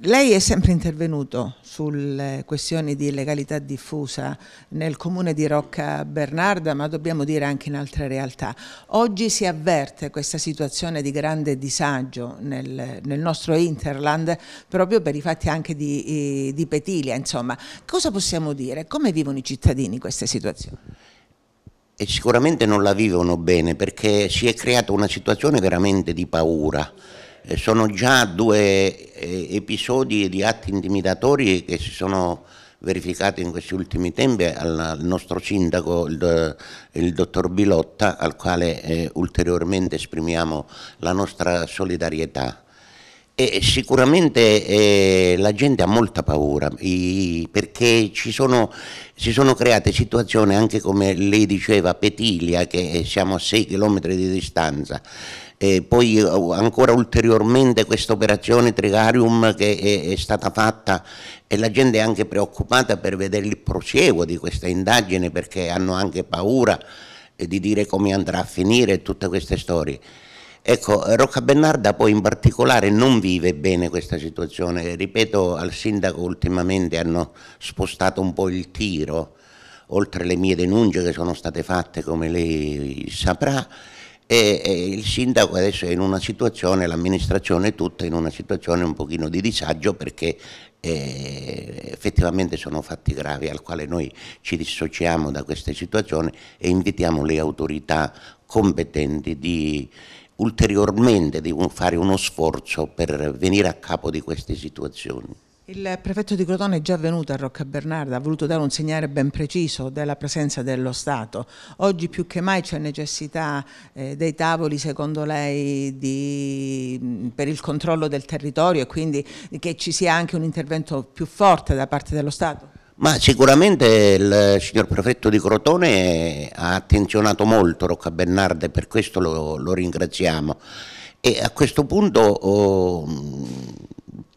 lei è sempre intervenuto sulle questioni di legalità diffusa nel comune di Rocca Bernarda, ma dobbiamo dire anche in altre realtà. Oggi si avverte questa situazione di grande disagio nel, nel nostro Interland proprio per i fatti anche di, di Petilia. Insomma, cosa possiamo dire? Come vivono i cittadini queste situazioni? E sicuramente non la vivono bene perché si è creata una situazione veramente di paura eh, sono già due eh, episodi di atti intimidatori che si sono verificati in questi ultimi tempi al nostro sindaco, il, il dottor Bilotta, al quale eh, ulteriormente esprimiamo la nostra solidarietà. E sicuramente eh, la gente ha molta paura i, perché sono, si sono create situazioni anche come lei diceva a Petilia che eh, siamo a 6 km di distanza e poi eh, ancora ulteriormente questa operazione Trigarium che è, è, stata fatta e la gente è anche preoccupata per vedere il prosieguo di questa indagine perché hanno anche paura eh, di dire come andrà a finire tutte queste storie. Ecco, Rocca Bernarda poi in particolare non vive bene questa situazione, ripeto al sindaco ultimamente hanno spostato un po' il tiro, oltre le mie denunce che sono state fatte come lei saprà, e, e il sindaco adesso è in una situazione, l'amministrazione tutta in una situazione un pochino di disagio perché eh, effettivamente sono fatti gravi al quale noi ci dissociamo da questa situazione e invitiamo le autorità competenti di ulteriormente di fare uno sforzo per venire a capo di queste situazioni. Il prefetto di Crotone è già venuto a Rocca Bernarda, ha voluto dare un segnale ben preciso della presenza dello Stato. Oggi più che mai c'è necessità eh, dei tavoli, secondo lei, di, mm, per il controllo del territorio e quindi che ci sia anche un intervento più forte da parte dello Stato? Ma sicuramente il eh, signor prefetto di Crotone ha attenzionato molto Rocca Bernarda e per questo lo, lo ringraziamo. E a questo punto... Oh,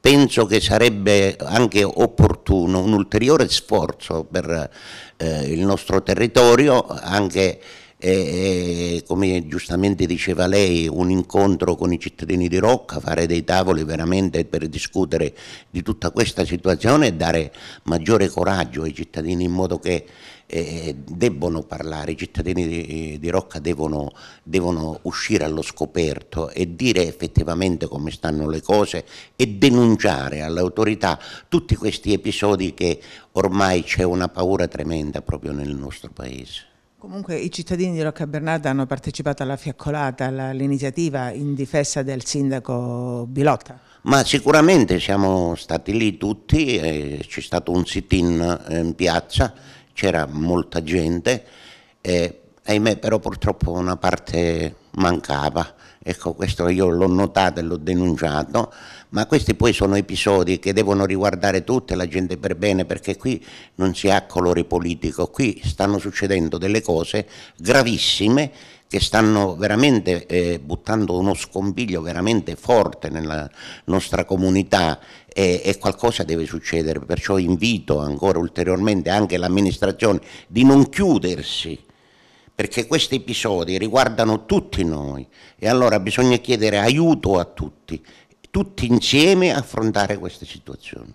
penso che sarebbe anche opportuno un ulteriore sforzo per eh, il nostro territorio, anche e, come giustamente diceva lei, un incontro con i cittadini di Rocca, fare dei tavoli veramente per discutere di tutta questa situazione e dare maggiore coraggio ai cittadini in modo che eh, debbono parlare, i cittadini di, di Rocca devono, devono, uscire allo scoperto e dire effettivamente come stanno le cose e denunciare alle autorità tutti questi episodi che ormai c'è una paura tremenda proprio nel nostro paese. Comunque i cittadini di Rocca Bernarda hanno partecipato alla fiaccolata, all'iniziativa in difesa del sindaco Bilotta. Ma sicuramente siamo stati lì tutti, c'è stato un sit-in eh, in piazza, c'era molta gente, eh, ahimè però purtroppo una parte mancava Ecco, questo io l'ho notato e l'ho denunciato, ma questi poi sono episodi che devono riguardare tutta la gente per bene, perché qui non si ha colore politico, qui stanno succedendo delle cose gravissime che stanno veramente eh, buttando uno scompiglio veramente forte nella nostra comunità e, e, qualcosa deve succedere, perciò invito ancora ulteriormente anche l'amministrazione di non chiudersi perché questi episodi riguardano tutti noi e allora bisogna chiedere aiuto a tutti, tutti insieme affrontare queste situazioni.